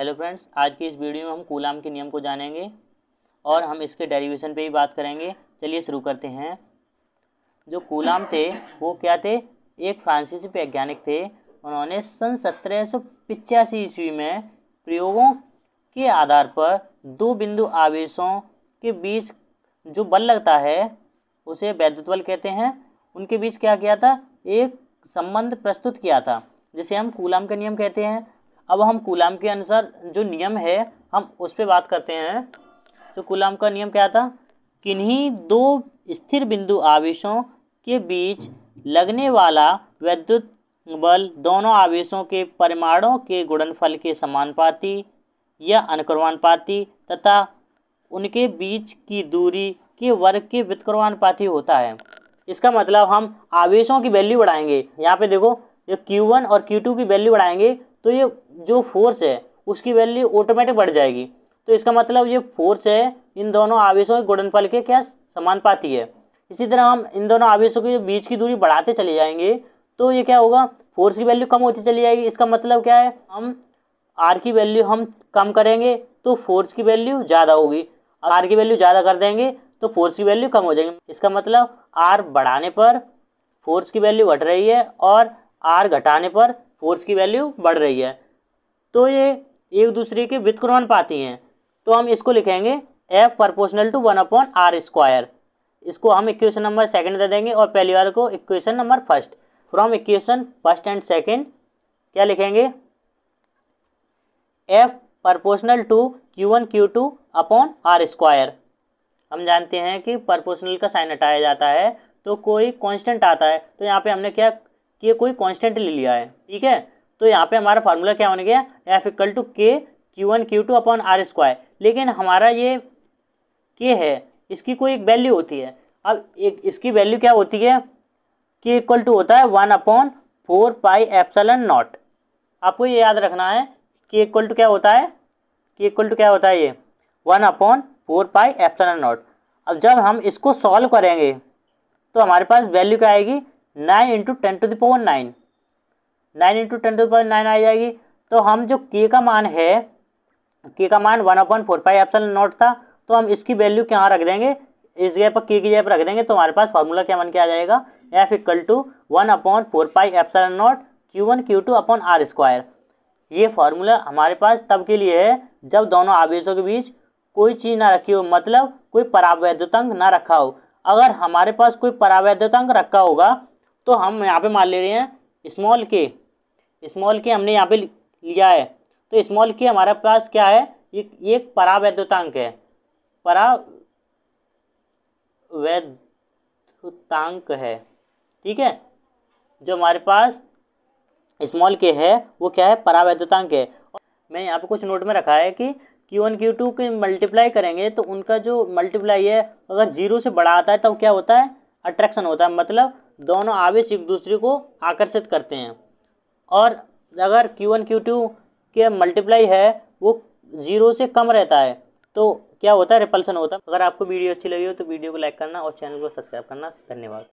hello friends आज की इस वीडियो में हम कूलाम के नियम को जानेंगे और हम इसके डेरिवेशन पे ही बात करेंगे चलिए शुरू करते हैं जो कूलाम थे वो क्या थे एक फ्रांसीसी वैज्ञानिक थे उन्होंने सन सत्रह सौ पिचासी ईस्वी में प्रयोगों के आधार पर दो बिंदु आवेशों के बीच जो बल लगता है उसे वैद्युत बल कहते हैं उनके बीच क्या किया था एक संबंध प्रस्तुत किया था जिसे हम कूलाम का नियम कहते हैं अब हम कुलाम के अनुसार जो नियम है हम उस पर बात करते हैं तो कुलाम का नियम क्या था किन्हीं दो स्थिर बिंदु आवेशों के बीच लगने वाला विद्युत बल दोनों आवेशों के परिमाणों के गुणनफल के समानुपाती या अनुक्रमानुपाती तथा उनके बीच की दूरी के वर्ग के व्युतक्रमानुपाती होता है इसका मतलब हम आवेशों की वैल्यू बढ़ाएंगे यहाँ पे देखो ये Q1 और Q2 की वैल्यू बढ़ाएंगे तो ये जो फोर्स है उसकी वैल्यू ऑटोमेटिक बढ़ जाएगी तो इसका मतलब ये फोर्स है इन दोनों आवेशों के गुणनफल के क्या पाती है इसी तरह हम इन दोनों आवेशों के बीच की दूरी बढ़ाते चले जाएंगे तो ये क्या होगा फोर्स की वैल्यू कम होती चली जाएगी इसका मतलब क्या है हम आर की वैल्यू हम कम करेंगे तो फोर्स की वैल्यू ज़्यादा होगी आर की वैल्यू ज़्यादा कर देंगे तो फोर्स की वैल्यू कम हो जाएगी इसका मतलब आर बढ़ाने पर फोर्स की वैल्यू घट रही है और आर घटाने पर फोर्स की वैल्यू बढ़ रही है तो ये एक दूसरे के पाती हैं तो हम इसको लिखेंगे F proportional to one upon R square इसको हम इक्वेशन नंबर सेकंड दे देंगे और पहली बार को equation number first from equation first and second क्या लिखेंगे F proportional to Q one Q two upon R square हम जानते हैं कि परपोर्सनल का साइन हटाया जाता है तो कोई कॉन्स्टेंट आता है तो यहाँ पर हमने क्या कि ये कोई कांस्टेंट ले लिया है ठीक है तो यहाँ पे हमारा फार्मूला क्या होने गया F equal to K Q one Q two upon R square लेकिन हमारा ये के है इसकी कोई एक वैल्यू होती है अब एक इसकी वैल्यू क्या होती है के इक्वल टू होता है one upon four pi epsilon naught आपको ये याद रखना है के इक्वल टू क्या होता है के इक्वल टू क्या होता है ये one upon four pi epsilon naught अब जब हम इसको सॉल्व करेंगे तो हमारे पास वैल्यू क्या आएगी nine into ten to the power nine nine into ten to the power nine आ जाएगी तो हम जो के का मान है के का मान one upon four five epsilon naught था तो हम इसकी वैल्यू क्या रख देंगे इस जगह पर के की जगह पर रख देंगे तो हमारे पास फार्मूला क्या बन के आ जाएगा F equal to one upon four five epsilon naught Q one Q two upon R square ये फार्मूला हमारे पास तब के लिए है जब दोनों आवेशों के बीच कोई चीज़ ना रखी हो मतलब कोई परावैधतांक ना रखा हो अगर हमारे पास कोई परावैधतांक रखा होगा तो हम यहाँ पे मान ले रहे हैं स्मॉल के स्मॉल के हमने यहाँ पे लिया है तो स्मॉल के हमारे पास क्या है ये एक परावैधतांक है परा वैधतांक है ठीक है जो हमारे पास स्मॉल के है वो क्या है परावैधतांक है मैंने यहाँ पे कुछ नोट में रखा है कि क्यू वन क्यू टू के मल्टीप्लाई करेंगे तो उनका जो मल्टीप्लाई है अगर जीरो से बड़ा आता है तब तो क्या होता है अट्रैक्शन होता है मतलब दोनों आवेश एक दूसरे को आकर्षित करते हैं और अगर Q1 Q2 के मल्टीप्लाई है वो जीरो से कम रहता है तो क्या होता है रिपल्सन होता है अगर आपको वीडियो अच्छी लगी हो तो वीडियो को लाइक करना और चैनल को सब्सक्राइब करना धन्यवाद